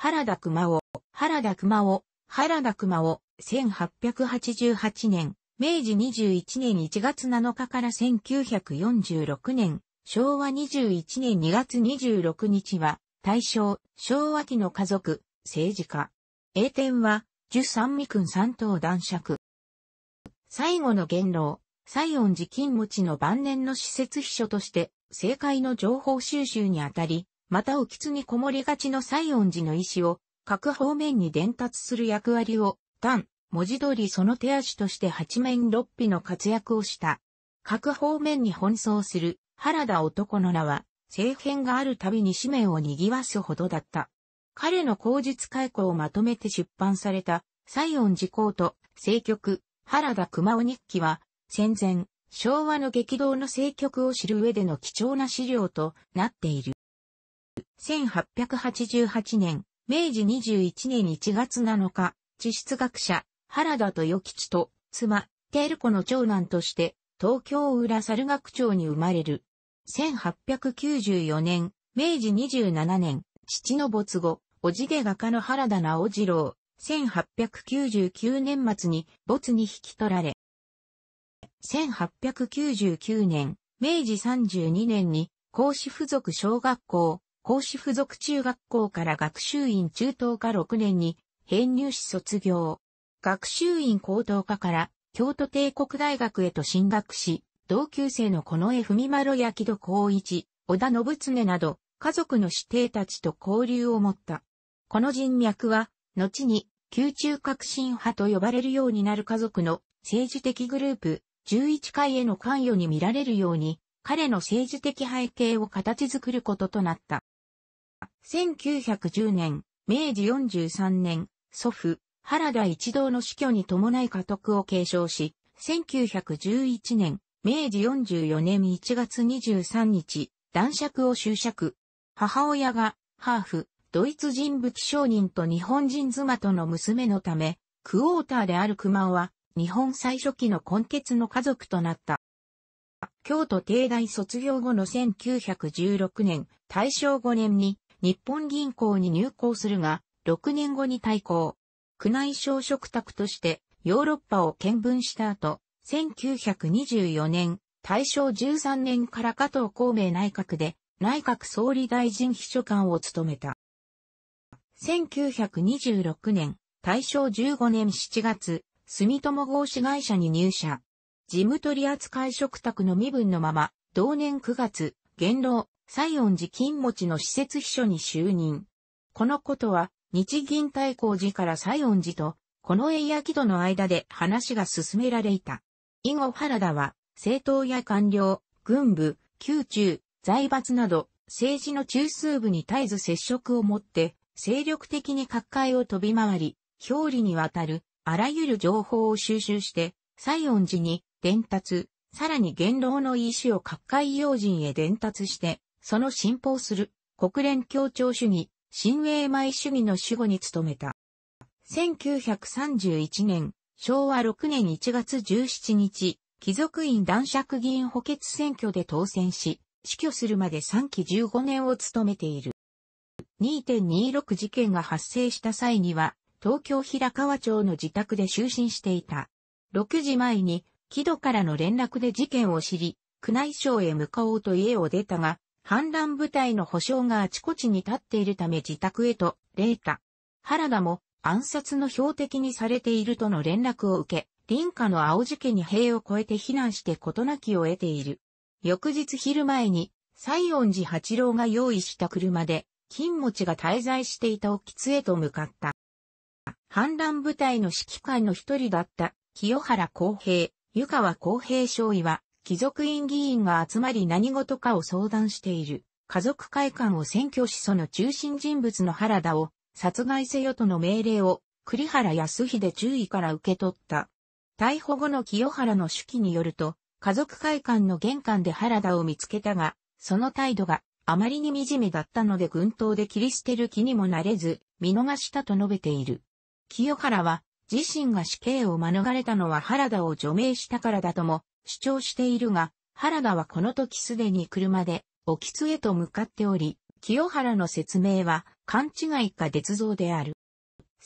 原田熊尾、原田熊尾、原田熊尾、1888年、明治21年1月7日から1946年、昭和21年2月26日は、大正、昭和期の家族、政治家。英天は、十三味君三等男爵。最後の元老、西恩寺金持ちの晩年の施設秘書として、政界の情報収集にあたり、またきつにこもりがちの西音寺の意思を各方面に伝達する役割を、単、文字通りその手足として八面六臂の活躍をした。各方面に奔走する原田男の名は、政変があるたびに使命を賑わすほどだった。彼の口述解雇をまとめて出版された、西音寺公と、政局、原田熊尾日記は、戦前、昭和の激動の政局を知る上での貴重な資料となっている。1888年、明治21年1月7日、地質学者、原田豊吉と、妻、テール子の長男として、東京浦猿学町に生まれる。1894年、明治27年、父の没後、おじで画家の原田直次郎、1899年末に没に引き取られ、1899年、明治32年に、孔子附属小学校、孔子附属中学校から学習院中等科6年に編入し卒業。学習院高等科から京都帝国大学へと進学し、同級生のこの文丸や木戸光一、小田信常など、家族の子弟たちと交流を持った。この人脈は、後に、宮中革新派と呼ばれるようになる家族の政治的グループ、11回への関与に見られるように、彼の政治的背景を形作ることとなった。1910年、明治43年、祖父、原田一同の死去に伴い家督を継承し、1911年、明治44年1月23日、男爵を就職。母親が、ハーフ、ドイツ人武器商人と日本人妻との娘のため、クォーターである熊は、日本最初期の根血の家族となった。京都帝大卒業後の1916年、大正5年に、日本銀行に入行するが、6年後に対抗。区内省職宅としてヨーロッパを見聞した後、1924年、大正13年から加藤孔明内閣で内閣総理大臣秘書官を務めた。1926年、大正15年7月、住友合資会社に入社。事務取扱職宅の身分のまま、同年9月、元老、西園寺金持の施設秘書に就任。このことは、日銀大工寺から西園寺と、この栄焼戸の間で話が進められた。以後原田は、政党や官僚、軍部、宮中、財閥など、政治の中枢部に絶えず接触を持って、精力的に各界を飛び回り、表裏にわたる、あらゆる情報を収集して、西園寺に伝達、さらに元老の意思を各界要人へ伝達して、その信奉する国連協調主義、新英米主義の守護に努めた。1931年、昭和6年1月17日、貴族院男爵議員補欠選挙で当選し、死去するまで3期15年を務めている。2.26事件が発生した際には、東京平川町の自宅で就寝していた。6時前に、木戸からの連絡で事件を知り、宮内省へ向かおうと家を出たが、反乱部隊の保証があちこちに立っているため自宅へと、レータ。原田も暗殺の標的にされているとの連絡を受け、林家の青寺家に塀を越えて避難して事なきを得ている。翌日昼前に、西園寺八郎が用意した車で、金持ちが滞在していた沖津へと向かった。反乱部隊の指揮官の一人だった、清原公平、湯川公平少尉は、貴族院議員が集まり何事かを相談している。家族会館を占拠しその中心人物の原田を殺害せよとの命令を栗原康秀注意から受け取った。逮捕後の清原の手記によると、家族会館の玄関で原田を見つけたが、その態度があまりに惨めだったので軍刀で切り捨てる気にもなれず、見逃したと述べている。清原は、自身が死刑を免れたのは原田を除名したからだとも、主張しているが、原田はこの時すでに車で、沖津へと向かっており、清原の説明は、勘違いか捏造である。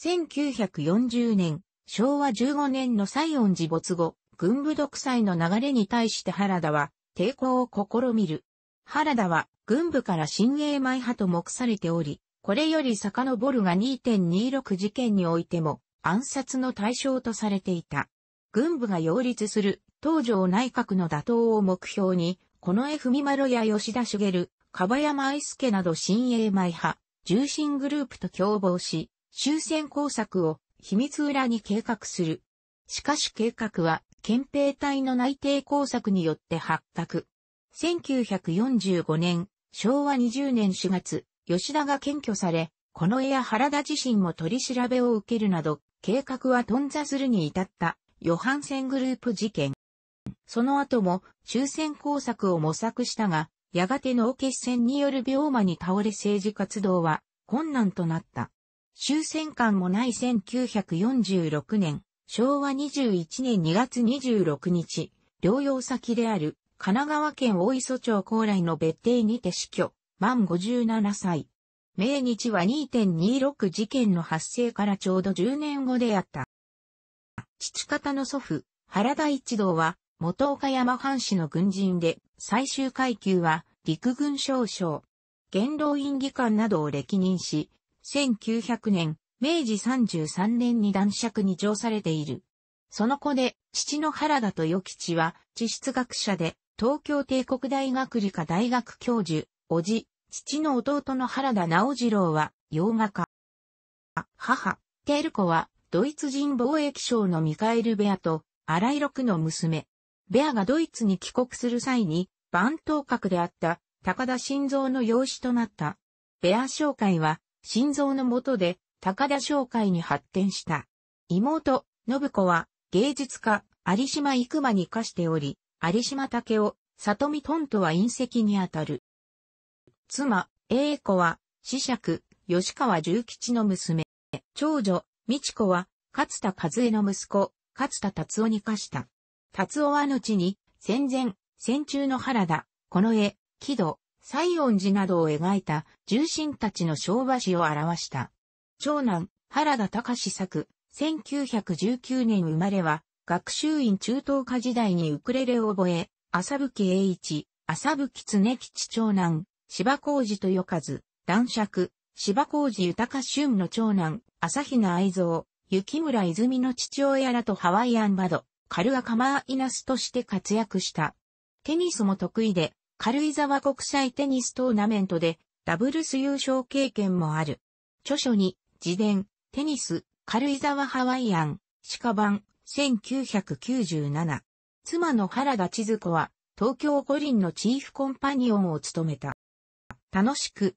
1940年、昭和15年の西園寺没後、軍部独裁の流れに対して原田は、抵抗を試みる。原田は、軍部から新英米派と目されており、これより遡るが2.26事件においても暗殺の対象とされていた。軍部が擁立する東条内閣の打倒を目標に、近江文丸や吉田茂、樺山愛助など新鋭米派、重臣グループと共謀し、終戦工作を秘密裏に計画する。しかし計画は、憲兵隊の内定工作によって発覚。1945年、昭和20年4月、吉田が検挙され、この絵や原田自身も取り調べを受けるなど、計画は頓挫するに至った。ヨハンセングループ事件。その後も、終戦工作を模索したが、やがて脳血栓による病魔に倒れ政治活動は困難となった。終戦間もない1946年、昭和21年2月26日、療養先である神奈川県大磯町高麗の別邸にて死去、満57歳。命日は2.26事件の発生からちょうど10年後であった。父方の祖父、原田一同は、元岡山藩士の軍人で、最終階級は、陸軍少将。元老院議官などを歴任し、1900年、明治33年に男爵に上されている。その子で、父の原田豊吉は、地質学者で、東京帝国大学理科大学教授、おじ、父の弟の原田直次郎は、洋画家。母、テール子は、ドイツ人貿易商のミカエル・ベアと、荒井六の娘。ベアがドイツに帰国する際に、番頭閣であった高田晋三の養子となった。ベア商会は、晋三の下で高田商会に発展した。妹、信子は芸術家、有島育馬に課しており、有島武を、里見トンとは隕石にあたる。妻、英子は、子爵、吉川重吉の娘、長女、美智子は、勝田和江の息子、勝田達夫に課した。達夫は後に、戦前、戦中の原田、近衛、木戸、西園寺などを描いた重臣たちの昭和史を表した。長男、原田隆作、1919年生まれは、学習院中等科時代にウクレレを覚え、浅吹栄一、浅吹常吉長男、芝浩二とよかず、男爵、芝工事豊俊の長男、朝比奈愛蔵、雪村泉の父親らとハワイアンバド、カルアカマーイナスとして活躍した。テニスも得意で、軽井沢国際テニストーナメントでダブルス優勝経験もある。著書に、自伝、テニス、軽井沢ハワイアン、鹿版、1997。妻の原田千鶴子は、東京五輪のチーフコンパニオンを務めた。楽しく、